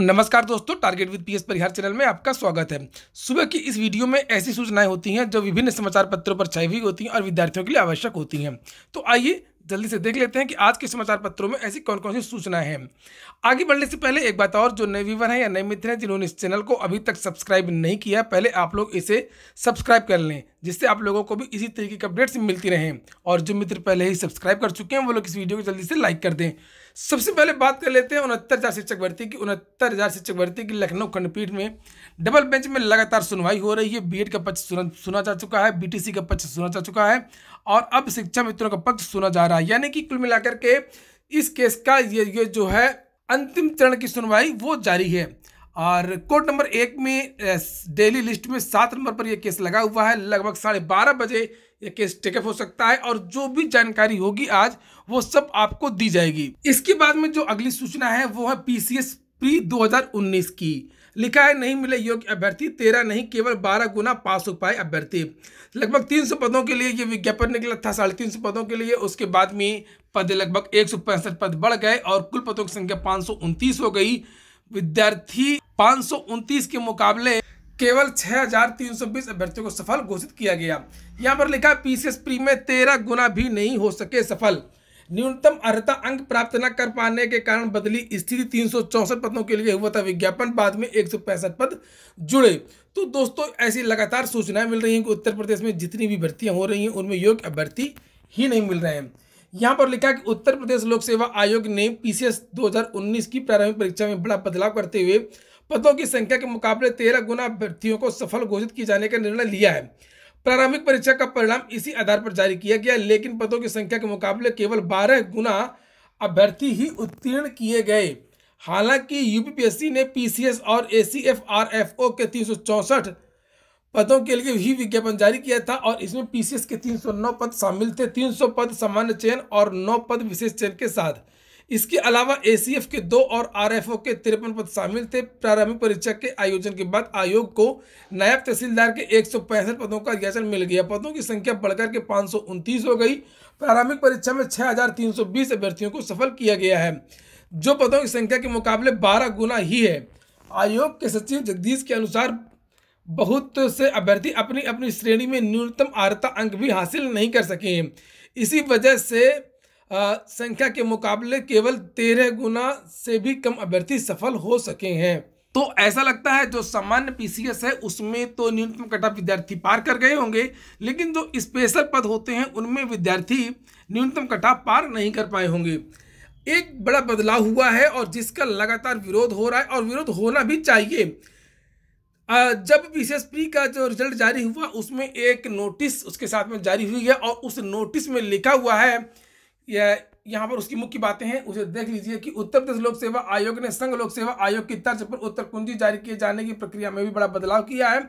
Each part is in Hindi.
नमस्कार दोस्तों target with PS Parihar channel में आपका स्वागत है सुबह की इस वीडियो में ऐसी सूचनाएं होती हैं जो विभिन्न समाचार पत्रों पर छाई हुई होती हैं और विद्यार्थियों के लिए आवश्यक होती हैं तो आइए जल्दी से देख लेते हैं कि आज के समाचार पत्रों में ऐसी कौन कौन सी सूचनाएं हैं आगे बढ़ने से पहले एक बात और जो नए व्यूवर हैं या नए मित्र हैं जिन्होंने इस चैनल को अभी तक सब्सक्राइब नहीं किया पहले आप लोग इसे सब्सक्राइब कर लें जिससे आप लोगों को भी इसी तरीके की अपडेट्स मिलती रहें और जो मित्र पहले ही सब्सक्राइब कर चुके हैं वो लोग इस वीडियो को जल्दी से लाइक कर दें सबसे पहले बात कर लेते हैं उनहत्तर हज़ार शिक्षक भर्ती की उनहत्तर हज़ार शिक्षक भर्ती की लखनऊ खंडपीठ में डबल बेंच में लगातार सुनवाई हो रही है बीएड का पक्ष सुना जा चुका है बीटीसी का पक्ष सुना जा चुका है और अब शिक्षा मित्रों का पक्ष सुना जा रहा है यानी कि कुल मिलाकर के इस केस का ये ये जो है अंतिम चरण की सुनवाई वो जारी है और कोर्ट नंबर एक में डेली लिस्ट में सात नंबर पर यह केस लगा हुआ है लगभग साढ़े बारह बजे यह केस टेकअप हो सकता है और जो भी जानकारी होगी आज वो सब आपको दी जाएगी इसके बाद में जो अगली सूचना है वो है पीसीएस प्री 2019 की लिखा है नहीं मिले योग्य अभ्यर्थी तेरह नहीं केवल बारह गुना पास हो पाए अभ्यर्थी लगभग तीन सौ पदों के लिए ये विज्ञापन निकला था साढ़े तीन सौ पदों के लिए उसके बाद में पद लगभग एक सौ पैंसठ पद बढ़ गए और कुल पदों की संख्या पाँच सौ उनतीस हो गई विद्यार्थी पाँच सौ उनतीस के मुकाबले केवल हजार तीन सौ बीस अभ्यर्थियों को सफल घोषित किया गया यहाँ पर लिखा पीसीएस प्री में तेरह गुना भी नहीं हो सके सफल न्यूनतम अर्हता अंक प्राप्त न कर पाने के कारण बदली स्थिति तीन पदों के लिए हुआ था विज्ञापन बाद में एक पद जुड़े तो दोस्तों ऐसी लगातार सूचनाएं मिल रही हैं कि उत्तर प्रदेश में जितनी भी भर्तियां हो रही हैं उनमें योग्य अभ्यर्थी ही नहीं मिल रहे हैं यहाँ पर लिखा कि उत्तर प्रदेश लोक सेवा आयोग ने पीसीएस 2019 की प्रारंभिक परीक्षा में बड़ा बदलाव करते हुए पदों की संख्या के मुकाबले तेरह गुना अभ्यर्थियों को सफल घोषित किए जाने का निर्णय लिया है प्रारंभिक परीक्षा का परिणाम इसी आधार पर जारी किया गया लेकिन पदों की संख्या के मुकाबले केवल बारह गुना अभ्यर्थी ही उत्तीर्ण किए गए हालांकि यूपीपीएससी ने पीसीएस और एसीएफआरएफओ के तीन पदों के लिए ही विज्ञापन जारी किया था और इसमें पीसीएस के 309 पद शामिल थे 300 पद सामान्य चयन और 9 पद विशेष चयन के साथ इसके अलावा ए के दो और आर के तिरपन पद शामिल थे प्रारंभिक परीक्षा के आयोजन के बाद आयोग को नायब तहसीलदार के एक पदों का ज्ञाचन मिल गया पदों की संख्या बढ़कर के पाँच हो गई प्रारंभिक परीक्षा में छः अभ्यर्थियों को सफल किया गया है जो पदों की संख्या के मुकाबले 12 गुना ही है आयोग के सचिव जगदीश के अनुसार बहुत से अभ्यर्थी अपनी अपनी श्रेणी में न्यूनतम आर्ता अंक भी हासिल नहीं कर सके इसी वजह से संख्या के मुकाबले केवल तेरह गुना से भी कम अभ्यर्थी सफल हो सके हैं तो ऐसा लगता है जो सामान्य पीसीएस है उसमें तो न्यूनतम कटा विद्यार्थी पार कर गए होंगे लेकिन जो स्पेशल पद होते हैं उनमें विद्यार्थी न्यूनतम कटा पार नहीं कर पाए होंगे एक बड़ा बदलाव हुआ है और जिसका लगातार विरोध हो रहा है और विरोध होना भी चाहिए जब पी का जो रिजल्ट जारी हुआ उसमें एक नोटिस उसके साथ में जारी हुई है और उस नोटिस में लिखा हुआ है यह यहाँ पर उसकी मुख्य बातें हैं उसे देख लीजिए कि उत्तर प्रदेश लोक सेवा आयोग ने संघ लोक सेवा आयोग की तर्ज पर उत्तर कुंजी जारी किए जाने की प्रक्रिया में भी बड़ा बदलाव किया है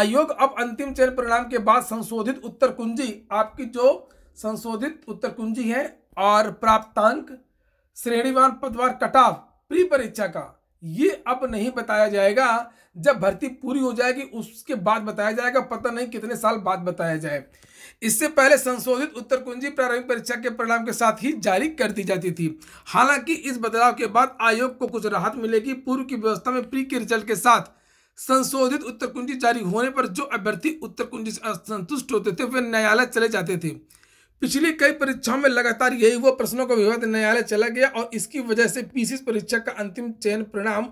आयोग अब अंतिम चयन परिणाम के बाद संशोधित उत्तर कुंजी आपकी जो संशोधित उत्तर कुंजी है और प्राप्तांक श्रेणीवान पदवार कटाव प्री परीक्षा का ये अब नहीं बताया जाएगा जब भर्ती पूरी हो जाएगी उसके बाद बताया जाएगा पता नहीं कितने साल बाद बताया जाए इससे पहले संशोधित उत्तर कुंजी प्रारंभिक परीक्षा के परिणाम के साथ ही जारी कर दी जाती थी हालांकि इस बदलाव के बाद आयोग को कुछ राहत मिलेगी पूर्व की व्यवस्था में प्री के रिजल्ट के साथ संशोधित उत्तर कुंजी जारी होने पर जो अभ्यर्थी उत्तर कुंजी से असंतुष्ट होते थे वे न्यायालय चले जाते थे पिछली कई परीक्षाओं में लगातार यही हुआ प्रश्नों का विवाद न्यायालय चला गया और इसकी वजह से पीसीएस परीक्षा का अंतिम चयन परिणाम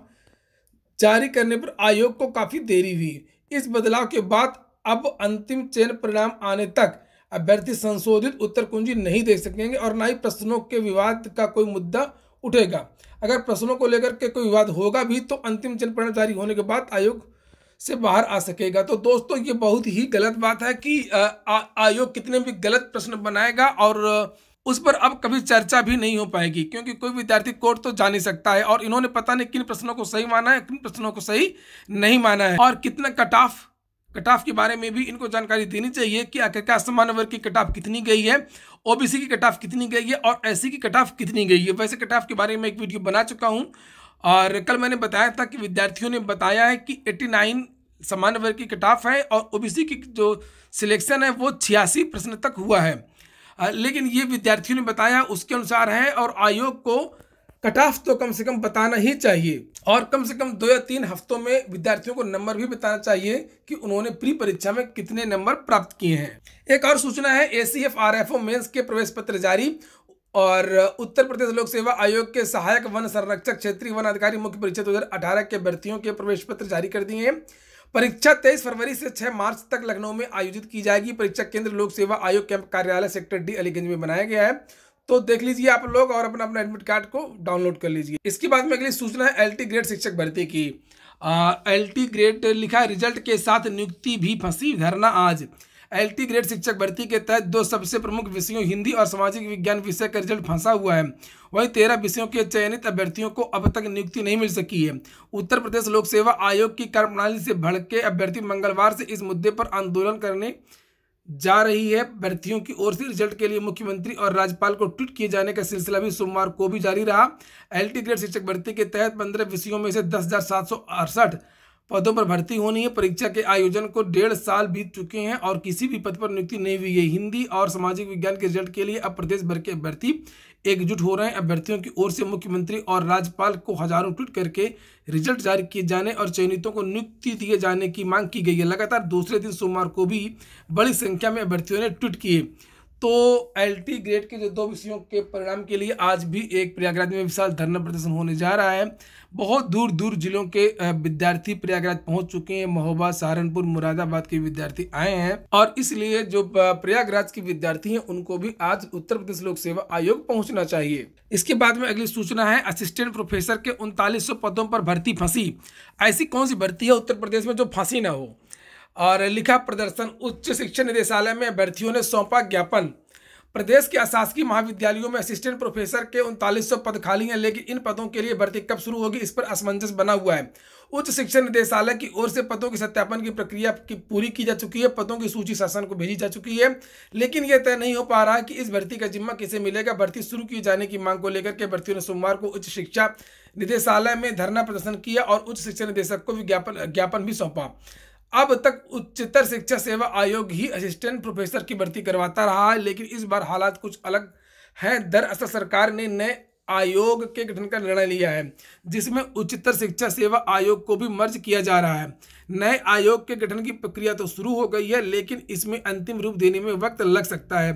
जारी करने पर आयोग को काफ़ी देरी हुई इस बदलाव के बाद अब अंतिम चयन परिणाम आने तक अभ्यर्थी संशोधित उत्तर कुंजी नहीं दे सकेंगे और ना ही प्रश्नों के विवाद का कोई मुद्दा उठेगा अगर प्रश्नों को लेकर के कोई विवाद होगा भी तो अंतिम चयन परिणाम जारी होने के बाद आयोग से बाहर आ सकेगा तो दोस्तों ये बहुत ही गलत बात है कि आयोग कितने भी गलत प्रश्न बनाएगा और उस पर अब कभी चर्चा भी नहीं हो पाएगी क्योंकि कोई विद्यार्थी कोर्ट तो जा नहीं सकता है और इन्होंने पता नहीं किन प्रश्नों को सही माना है किन प्रश्नों को सही नहीं माना है और कितना कट ऑफ कट ऑफ के बारे में भी इनको जानकारी देनी चाहिए कि आखिरकार सामान्य वर्ग की कट ऑफ कितनी गई है ओबीसी की कट ऑफ कितनी गई है और एस की कट ऑफ कितनी गई है वैसे कट ऑफ के बारे में एक वीडियो बना चुका हूँ और कल मैंने बताया था कि विद्यार्थियों ने बताया है कि 89 सामान्य वर्ग की कट ऑफ है और ओबीसी की जो सिलेक्शन है वो छियासी प्रश्न तक हुआ है लेकिन ये विद्यार्थियों ने बताया उसके अनुसार है और आयोग को कट ऑफ तो कम से कम बताना ही चाहिए और कम से कम दो या तीन हफ्तों में विद्यार्थियों को नंबर भी बताना चाहिए कि उन्होंने प्री परीक्षा में कितने नंबर प्राप्त किए हैं एक और सूचना है A C F R F O mains के प्रवेश पत्र जारी और उत्तर प्रदेश लोक सेवा आयोग के सहायक वन संरक्षक क्षेत्रीय वन अधिकारी मुख्य परीक्षा दो के भर्तियों के प्रवेश पत्र जारी कर दिए हैं परीक्षा तेईस फरवरी से छह मार्च तक लखनऊ में आयोजित की जाएगी परीक्षा केंद्र लोक सेवा आयोग कैंप कार्यालय सेक्टर डी अलीगंज में बनाया गया है तो देख लीजिए आप लोग और अपना अपना एडमिट कार्ड को डाउनलोड कर लीजिए इसके बाद में अगली सूचना है एल ग्रेड शिक्षक भर्ती की एल ग्रेड लिखा रिजल्ट के साथ नियुक्ति भी फंसी धरना आज एलटी ग्रेड शिक्षक भर्ती के तहत दो सबसे प्रमुख विषयों हिंदी और सामाजिक विज्ञान विषय का रिजल्ट फंसा हुआ है वहीं तेरह विषयों के चयनित अभ्यर्थियों को अब तक नियुक्ति नहीं मिल सकी है उत्तर प्रदेश लोक सेवा आयोग की कार्यप्रणाली से भड़के अभ्यर्थी मंगलवार से इस मुद्दे पर आंदोलन करने जा रही है भर्तियों की ओर से रिजल्ट के लिए मुख्यमंत्री और राज्यपाल को ट्वीट किए जाने का सिलसिला भी सोमवार को भी जारी रहा एल ग्रेड शिक्षक भर्ती के तहत पंद्रह विषयों में से दस पदों पर भर्ती होनी है परीक्षा के आयोजन को डेढ़ साल बीत चुके हैं और किसी भी पद पर नियुक्ति नहीं हुई है हिंदी और सामाजिक विज्ञान के रिजल्ट के लिए अब प्रदेश भर के अभ्यर्थी एकजुट हो रहे हैं अभ्यर्थियों की ओर से मुख्यमंत्री और राज्यपाल को हजारों ट्वीट करके रिजल्ट जारी किए जाने और चयनितों को नियुक्ति दिए जाने की मांग की गई है लगातार दूसरे दिन सोमवार को भी बड़ी संख्या में अभ्यर्थियों ने ट्वीट किए तो एलटी ग्रेड के जो दो विषयों के परिणाम के लिए आज भी एक प्रयागराज में विशाल धरना प्रदर्शन होने जा रहा है बहुत दूर दूर जिलों के विद्यार्थी प्रयागराज पहुंच चुके हैं महोबा सहारनपुर मुरादाबाद के विद्यार्थी आए हैं और इसलिए जो प्रयागराज के विद्यार्थी हैं उनको भी आज उत्तर प्रदेश लोक सेवा आयोग पहुंचना चाहिए इसके बाद में अगली सूचना है असिस्टेंट प्रोफेसर के उनतालीस पदों पर भर्ती फंसी ऐसी कौन सी भर्ती है उत्तर प्रदेश में जो फांसी ना हो और लिखा प्रदर्शन उच्च शिक्षा निदेशालय में अभ्यर्थियों ने सौंपा ज्ञापन प्रदेश के अशासकीय महाविद्यालयों में असिस्टेंट प्रोफेसर के उनतालीस पद खाली हैं लेकिन इन पदों के लिए भर्ती कब शुरू होगी इस पर असमंजस बना हुआ है उच्च शिक्षा निदेशालय की ओर से पदों के सत्यापन की प्रक्रिया की पूरी की जा चुकी है पदों की सूची शासन को भेजी जा चुकी है लेकिन यह तय नहीं हो पा रहा है कि इस भर्ती का जिम्मा किसे मिलेगा भर्ती शुरू किए जाने की मांग को लेकर के भर्तियों ने सोमवार को उच्च शिक्षा निदेशालय में धरना प्रदर्शन किया और उच्च शिक्षा निदेशक को ज्ञापन ज्ञापन भी सौंपा अब तक उच्चतर शिक्षा सेवा आयोग ही असिस्टेंट प्रोफेसर की भर्ती करवाता रहा है लेकिन इस बार हालात कुछ अलग हैं दरअसल सरकार ने नए आयोग के गठन का निर्णय लिया है जिसमें उच्चतर शिक्षा सेवा आयोग को भी मर्ज किया जा रहा है नए आयोग के गठन की प्रक्रिया तो शुरू हो गई है लेकिन इसमें अंतिम रूप देने में वक्त लग सकता है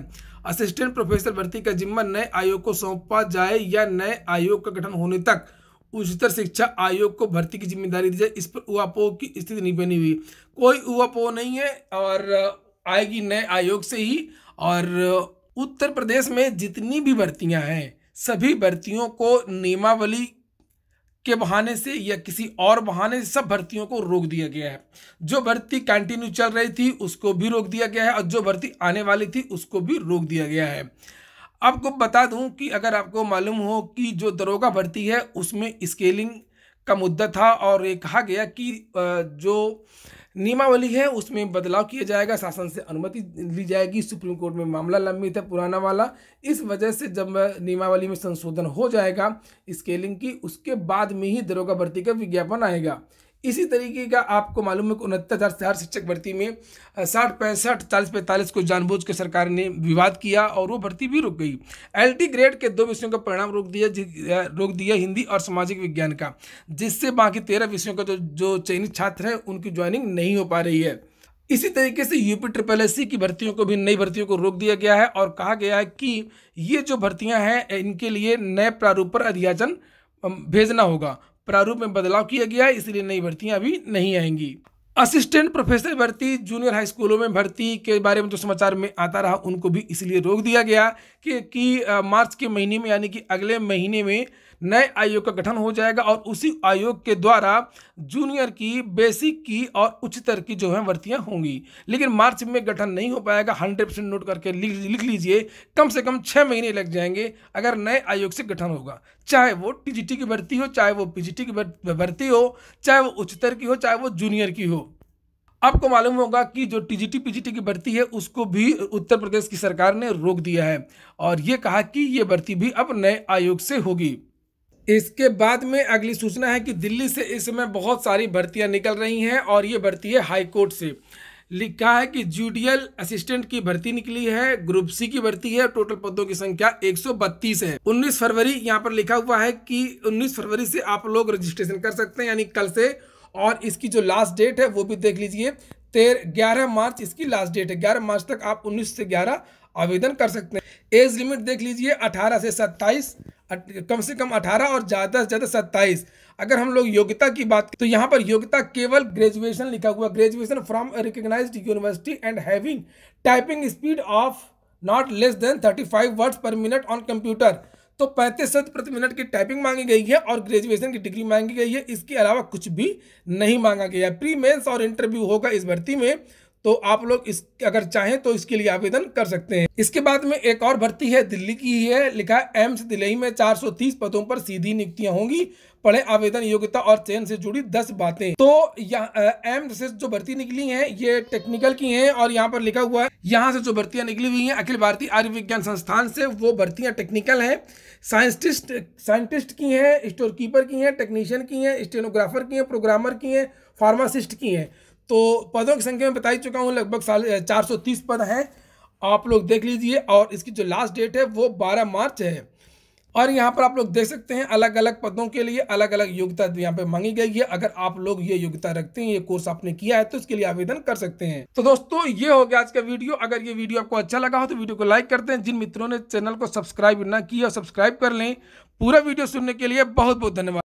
असिस्टेंट प्रोफेसर भर्ती का जिम्मा नए आयोग को सौंपा जाए या नए आयोग का गठन होने तक उच्चतर शिक्षा आयोग को भर्ती की जिम्मेदारी दी जाए इस पर उहापोह की स्थिति नहीं बनी हुई कोई उहापोह नहीं है और आएगी नए आयोग से ही और उत्तर प्रदेश में जितनी भी भर्तियां हैं सभी भर्तियों को नियमावली के बहाने से या किसी और बहाने से सब भर्तियों को रोक दिया गया है जो भर्ती कंटिन्यू चल रही थी उसको भी रोक दिया गया है और जो भर्ती आने वाली थी उसको भी रोक दिया गया है आपको बता दूं कि अगर आपको मालूम हो कि जो दरोगा भर्ती है उसमें स्केलिंग का मुद्दा था और ये कहा गया कि जो नियमावली है उसमें बदलाव किया जाएगा शासन से अनुमति ली जाएगी सुप्रीम कोर्ट में मामला लंबित है पुराना वाला इस वजह से जब नियमावली में संशोधन हो जाएगा स्केलिंग की उसके बाद में ही दरोगा भर्ती का विज्ञापन आएगा इसी तरीके का आपको मालूम है कि उनहत्तर हज़ार चार शिक्षक भर्ती में साठ पैंसठ चालीस पैंतालीस को जानबूझ के सरकार ने विवाद किया और वो भर्ती भी रुक गई एल ग्रेड के दो विषयों का परिणाम रोक दिया रोक दिया हिंदी और सामाजिक विज्ञान का जिससे बाकी तेरह विषयों का जो जो चयनित छात्र हैं उनकी ज्वाइनिंग नहीं हो पा रही है इसी तरीके से यूपी ट्रिपल एस की भर्तियों को भी नई भर्तियों को रोक दिया गया है और कहा गया है कि ये जो भर्तियां हैं इनके लिए नए प्रारूप पर अधियाचन भेजना होगा प्रारूप में बदलाव किया गया है इसलिए नई भर्तियां अभी नहीं आएंगी असिस्टेंट प्रोफेसर भर्ती जूनियर हाई स्कूलों में भर्ती के बारे में जो समाचार में आता रहा उनको भी इसलिए रोक दिया गया कि, कि मार्च के महीने में यानी कि अगले महीने में नए आयोग का गठन हो जाएगा और उसी आयोग के द्वारा जूनियर की बेसिक की और उच्चतर की जो है भर्तियाँ होंगी लेकिन मार्च में गठन नहीं हो पाएगा हंड्रेड परसेंट नोट करके लिख लिख लीजिए कम से कम छः महीने लग जाएंगे अगर नए आयोग से गठन होगा चाहे वो टीजीटी की भर्ती हो चाहे वो पीजीटी की भर्ती हो चाहे वो उच्चतर की हो चाहे वो जूनियर की हो आपको मालूम होगा कि जो टीजीटी पीजीटी की भर्ती है उसको भी उत्तर प्रदेश की सरकार ने रोक दिया है और ये कहा कि ये भर्ती भी अब नए आयोग से होगी इसके बाद में अगली सूचना है कि दिल्ली से इस समय बहुत सारी भर्तियां निकल रही हैं और ये भर्ती है हाईकोर्ट से लिखा है कि जूडियल असिस्टेंट की भर्ती निकली है ग्रुप सी की भर्ती है टोटल पदों की संख्या 132 है 19 फरवरी यहाँ पर लिखा हुआ है कि 19 फरवरी से आप लोग रजिस्ट्रेशन कर सकते हैं यानी कल से और इसकी जो लास्ट डेट है वो भी देख लीजिए तेरह ग्यारह मार्च इसकी लास्ट डेट है ग्यारह मार्च तक आप उन्नीस से ग्यारह आवेदन कर सकते हैं एज लिमिट देख लीजिए अठारह से सत्ताईस कम से कम 18 और ज़्यादा से ज़्यादा 27 अगर हम लोग योग्यता की बात तो यहाँ पर योग्यता केवल ग्रेजुएशन लिखा हुआ graduation from recognize university and having typing speed of not less than 35 words per minute on computer तो पैंतीस शब्द प्रति मिनट की टाइपिंग मांगी गई है और ग्रेजुएशन की डिग्री मांगी गई है इसके अलावा कुछ भी नहीं मांगा गया प्री मेन्स और इंटरव्यू होगा इस भर्ती में तो आप लोग इस अगर चाहें तो इसके लिए आवेदन कर सकते हैं इसके बाद में एक और भर्ती है दिल्ली की ही है लिखा है एम्स दिल्ली में 430 पदों पर सीधी नियुक्तियां होंगी पढ़े आवेदन योग्यता और चयन से जुड़ी दस बातें तो एम्स से जो भर्ती निकली है ये टेक्निकल की है और यहाँ पर लिखा हुआ है यहाँ से जो भर्तियां निकली हुई है अखिल भारतीय आयुर्विज्ञान संस्थान से वो भर्तियां टेक्निकल है साइंटिस्ट साइंटिस्ट की हैं स्टोर कीपर की है टेक्नीशियन की हैं स्टेनोग्राफर की है प्रोग्रामर की है फार्मासिस्ट की है तो पदों की संख्या में बताई चुका हूँ लगभग चार सौ तीस पद हैं आप लोग देख लीजिए और इसकी जो लास्ट डेट है वो बारह मार्च है और यहाँ पर आप लोग देख सकते हैं अलग अलग पदों के लिए अलग अलग योग्यता यहाँ पे मांगी गई है अगर आप लोग ये योग्यता रखते हैं ये कोर्स आपने किया है तो इसके लिए आवेदन कर सकते हैं तो दोस्तों ये हो गया आज का वीडियो अगर ये वीडियो आपको अच्छा लगा हो तो वीडियो को लाइक करते हैं जिन मित्रों ने चैनल को सब्सक्राइब ना किया सब्सक्राइब कर लें पूरा वीडियो सुनने के लिए बहुत बहुत धन्यवाद